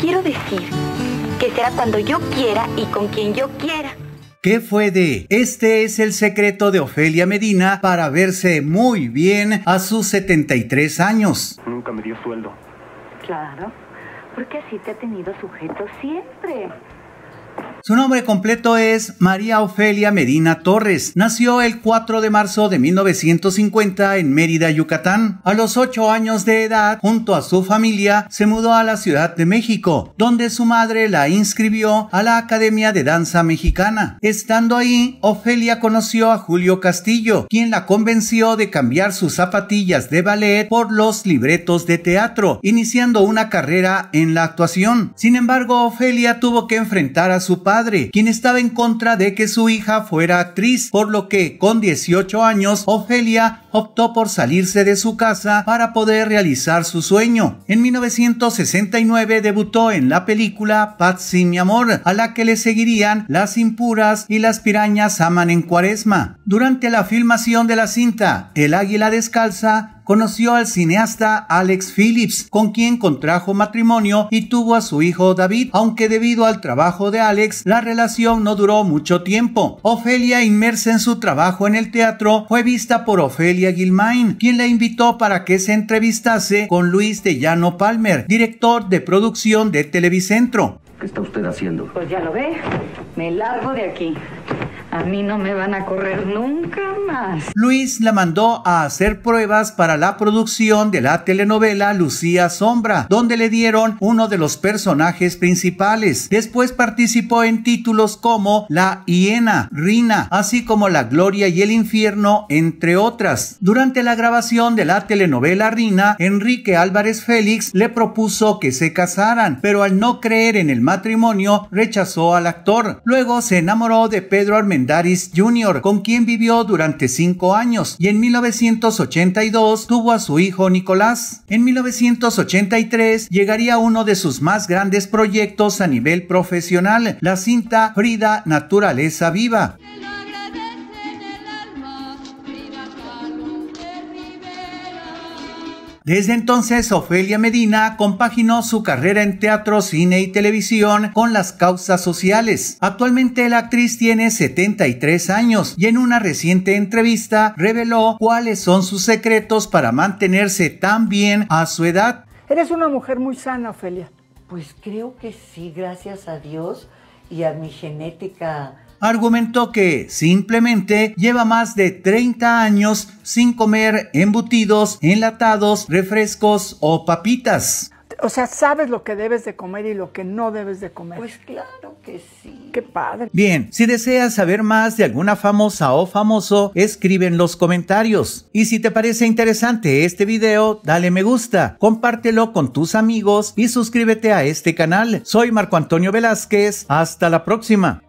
Quiero decir que será cuando yo quiera y con quien yo quiera. ¿Qué fue de? Este es el secreto de Ofelia Medina para verse muy bien a sus 73 años. Nunca me dio sueldo. Claro, porque así te ha tenido sujeto siempre. Su nombre completo es María Ofelia Medina Torres. Nació el 4 de marzo de 1950 en Mérida, Yucatán. A los 8 años de edad, junto a su familia, se mudó a la Ciudad de México, donde su madre la inscribió a la Academia de Danza Mexicana. Estando ahí, Ofelia conoció a Julio Castillo, quien la convenció de cambiar sus zapatillas de ballet por los libretos de teatro, iniciando una carrera en la actuación. Sin embargo, Ofelia tuvo que enfrentar a su padre quien estaba en contra de que su hija fuera actriz, por lo que con 18 años Ofelia optó por salirse de su casa para poder realizar su sueño. En 1969 debutó en la película Patsy mi amor, a la que le seguirían Las impuras y Las pirañas aman en cuaresma. Durante la filmación de la cinta, El águila descalza conoció al cineasta Alex Phillips, con quien contrajo matrimonio y tuvo a su hijo David, aunque debido al trabajo de Alex, la relación no duró mucho tiempo. Ofelia, inmersa en su trabajo en el teatro, fue vista por Ofelia Gilmain, quien la invitó para que se entrevistase con Luis de Llano Palmer, director de producción de Televicentro. ¿Qué está usted haciendo? Pues ya lo ve, me largo de aquí. A mí no me van a correr nunca más. Luis la mandó a hacer pruebas para la producción de la telenovela Lucía Sombra, donde le dieron uno de los personajes principales. Después participó en títulos como La Hiena, Rina, así como La Gloria y el Infierno, entre otras. Durante la grabación de la telenovela Rina, Enrique Álvarez Félix le propuso que se casaran, pero al no creer en el matrimonio, rechazó al actor. Luego se enamoró de Pedro Armendáriz Daris Jr., con quien vivió durante cinco años y en 1982 tuvo a su hijo Nicolás. En 1983 llegaría uno de sus más grandes proyectos a nivel profesional, la cinta Frida Naturaleza Viva. Desde entonces, Ofelia Medina compaginó su carrera en teatro, cine y televisión con las causas sociales. Actualmente la actriz tiene 73 años y en una reciente entrevista reveló cuáles son sus secretos para mantenerse tan bien a su edad. Eres una mujer muy sana, Ofelia. Pues creo que sí, gracias a Dios y a mi genética argumentó que simplemente lleva más de 30 años sin comer embutidos, enlatados, refrescos o papitas. O sea, sabes lo que debes de comer y lo que no debes de comer. Pues claro que sí. Qué padre. Bien, si deseas saber más de alguna famosa o famoso, escribe en los comentarios. Y si te parece interesante este video, dale me gusta, compártelo con tus amigos y suscríbete a este canal. Soy Marco Antonio Velázquez. Hasta la próxima.